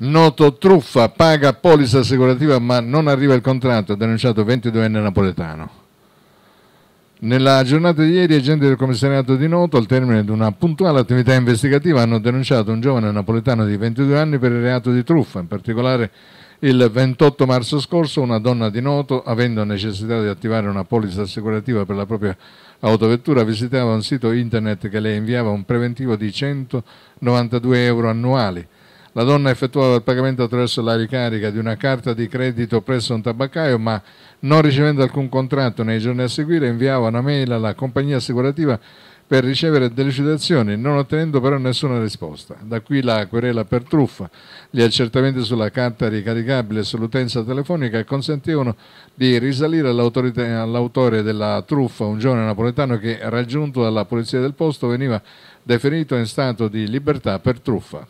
Noto truffa, paga polis assicurativa ma non arriva il contratto, ha denunciato 22enne napoletano. Nella giornata di ieri agenti del commissariato di Noto, al termine di una puntuale attività investigativa, hanno denunciato un giovane napoletano di 22 anni per il reato di truffa. In particolare il 28 marzo scorso una donna di Noto, avendo necessità di attivare una polizza assicurativa per la propria autovettura, visitava un sito internet che le inviava un preventivo di 192 euro annuali la donna effettuava il pagamento attraverso la ricarica di una carta di credito presso un tabaccaio, ma non ricevendo alcun contratto nei giorni a seguire inviava una mail alla compagnia assicurativa per ricevere delucidazioni, non ottenendo però nessuna risposta. Da qui la querela per truffa. Gli accertamenti sulla carta ricaricabile e sull'utenza telefonica consentivano di risalire all'autore della truffa, un giovane napoletano che, raggiunto dalla polizia del posto, veniva deferito in stato di libertà per truffa.